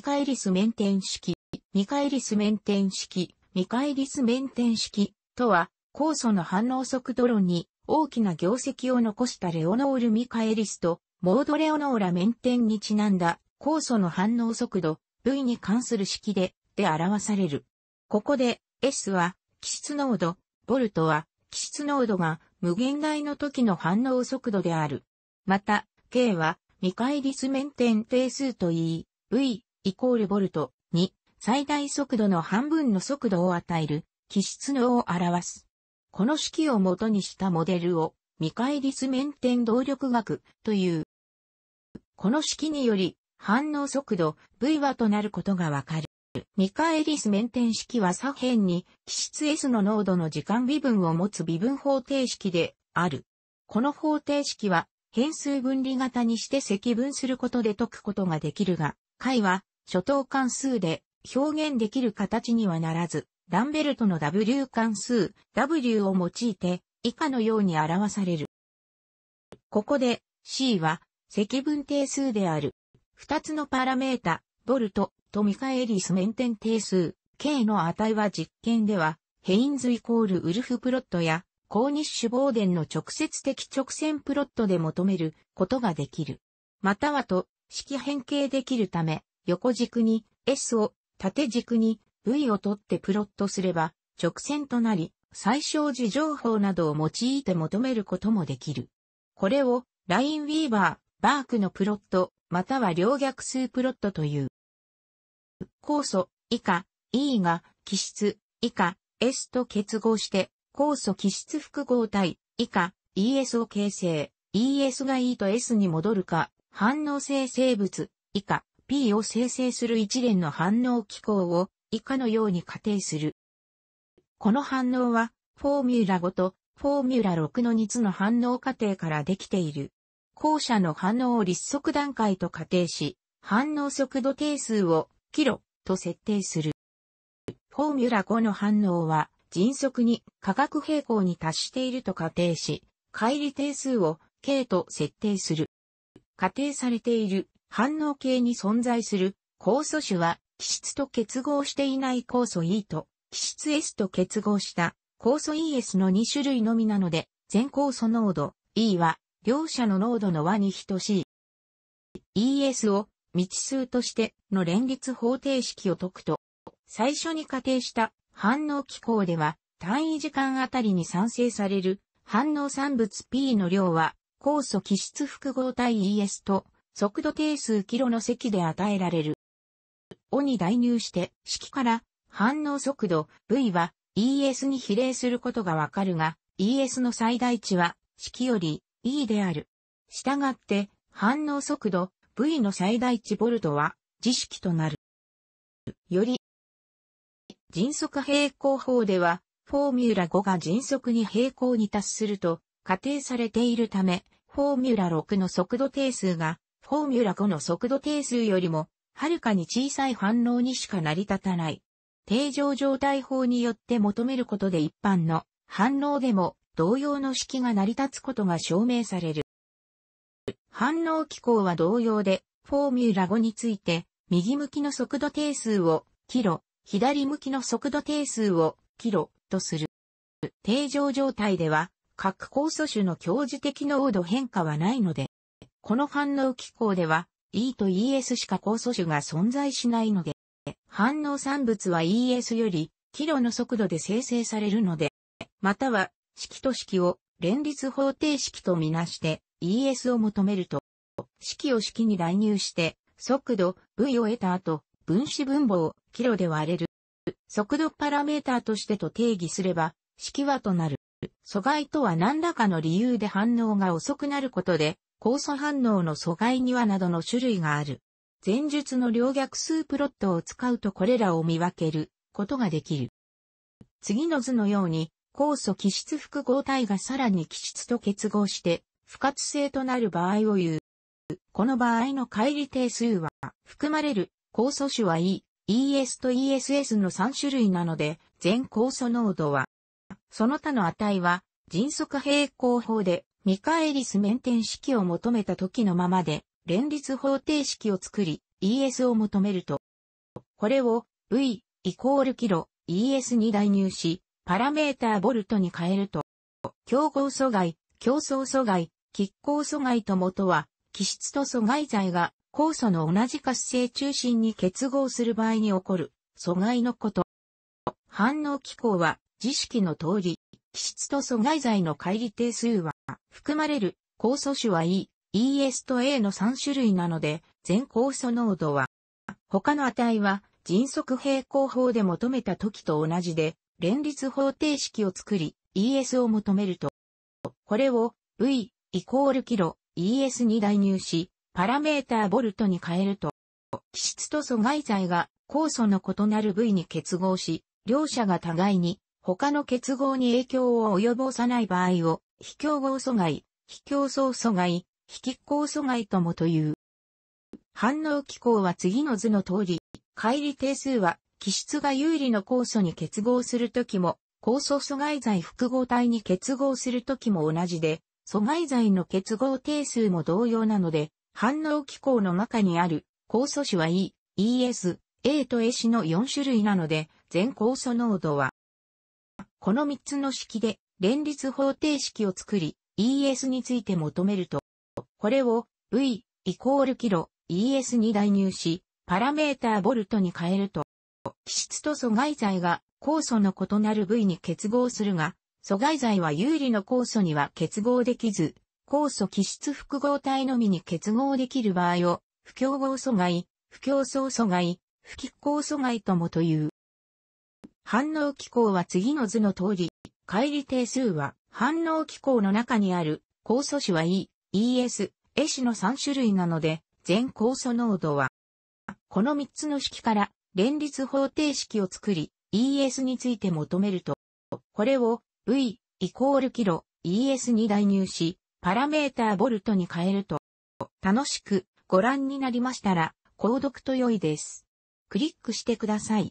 カ回リス面点式、カ回リス面点式、カ回リス面点式とは、酵素の反応速度論に大きな業績を残したレオノール・ミカエリスと、モードレオノーラ面点にちなんだ酵素の反応速度 V に関する式で、で表される。ここで S は基質濃度、ボルトは基質濃度が無限大の時の反応速度である。また、K はエリス面点定数といい、V、イコールボルト最大速度の半分の速度を与える、気質能を表す。この式を元にしたモデルを、未解ス面点動力学という。この式により、反応速度 V 和となることがわかる。未解ス面点式は左辺に、気質 S の濃度の時間微分を持つ微分方程式である。この方程式は、変数分離型にして積分することで解くことができるが、解は初等関数で表現できる形にはならず、ランベルトの W 関数 W を用いて以下のように表される。ここで C は積分定数である。二つのパラメータ、ボルトとミカエリス面点定数 K の値は実験ではヘインズイコールウルフプロットやコーニッシュボーデンの直接的直線プロットで求めることができる。またはと式変形できるため横軸に S を、縦軸に V を取ってプロットすれば、直線となり、最小時情報などを用いて求めることもできる。これを、ラインウィーバー、バークのプロット、または両逆数プロットという。酵素以下 E が基質以下 S と結合して酵素基質複合体以下 ES を形成 ES が E と S に戻るか反応性生物以下を生成する一連の反応機構を以下のように仮定する。この反応は、フォーミュラ5とフォーミュラ6の2つの反応過程からできている。後者の反応を立速段階と仮定し、反応速度定数をキロと設定する。フォーミュラ5の反応は迅速に化学平衡に達していると仮定し、乖離定数を K と設定する。仮定されている反応系に存在する酵素種は、基質と結合していない酵素 E と、基質 S と結合した酵素 ES の2種類のみなので、全酵素濃度 E は、両者の濃度の和に等しい。ES を未知数としての連立方程式を解くと、最初に仮定した反応機構では、単位時間あたりに産生される反応産物 P の量は、酵素基質複合体 ES と速度定数キロの積で与えられる。O に代入して式から反応速度 V は ES に比例することがわかるが ES の最大値は式より E である。したがって反応速度 V の最大値ボルトは自式となる。より迅速平行法ではフォーミュラ5が迅速に平行に達すると仮定されているためフォーミュラ6の速度定数がフォーミュラ5の速度定数よりも、はるかに小さい反応にしか成り立たない。定常状態法によって求めることで一般の反応でも同様の式が成り立つことが証明される。反応機構は同様で、フォーミュラ5について、右向きの速度定数をキロ、左向きの速度定数をキロとする。定常状態では、各酵素種の表示的濃度変化はないので、この反応機構では E と ES しか酵素種が存在しないので、反応産物は ES よりキロの速度で生成されるので、または式と式を連立方程式とみなして ES を求めると、式を式に代入して速度 V を得た後、分子分母をキロで割れる。速度パラメーターとしてと定義すれば、式はとなる。阻害とは何らかの理由で反応が遅くなることで、酵素反応の阻害にはなどの種類がある。前述の両逆数プロットを使うとこれらを見分けることができる。次の図のように、酵素基質複合体がさらに基質と結合して、不活性となる場合を言う。この場合の乖離定数は、含まれる酵素種は E、ES と ESS の3種類なので、全酵素濃度は、その他の値は、迅速平行法でミカエリス面点式を求めた時のままで、連立方程式を作り、ES を求めると、これを V イコールキロ ES に代入し、パラメーターボルトに変えると、競合阻害、競争阻害、拮抗阻害ともとは、気質と阻害剤が酵素の同じ活性中心に結合する場合に起こる阻害のこと。反応機構は、自式の通り、気質と阻害剤の乖離定数は、含まれる酵素種は E、ES と A の3種類なので、全酵素濃度は、他の値は迅速平行法で求めた時と同じで、連立方程式を作り、ES を求めると、これを V イコールキロ ES に代入し、パラメータボルトに変えると、基質と阻害剤が酵素の異なる部位に結合し、両者が互いに他の結合に影響を及ぼさない場合を非競合阻害、非競争阻害、非拮抗阻害ともという。反応機構は次の図の通り、乖離定数は、気質が有利の酵素に結合するときも、酵素阻害剤複合体に結合するときも同じで、阻害剤の結合定数も同様なので、反応機構の中にある酵素子は E、ES、A と AC の4種類なので、全酵素濃度は、この3つの式で連立方程式を作り、ES について求めると、これを V イコールキロ ES に代入し、パラメータボルトに変えると、基質と阻害剤が酵素の異なる部位に結合するが、阻害剤は有利の酵素には結合できず、酵素基質複合体のみに結合できる場合を、不協合阻害、不競争阻害、不拮抗阻害ともという。反応機構は次の図の通り、乖離定数は反応機構の中にある酵素種は E、ES、エシの3種類なので、全酵素濃度は、この3つの式から連立方程式を作り、ES について求めると、これを V イコールキロ ES に代入し、パラメーターボルトに変えると、楽しくご覧になりましたら、購読と良いです。クリックしてください。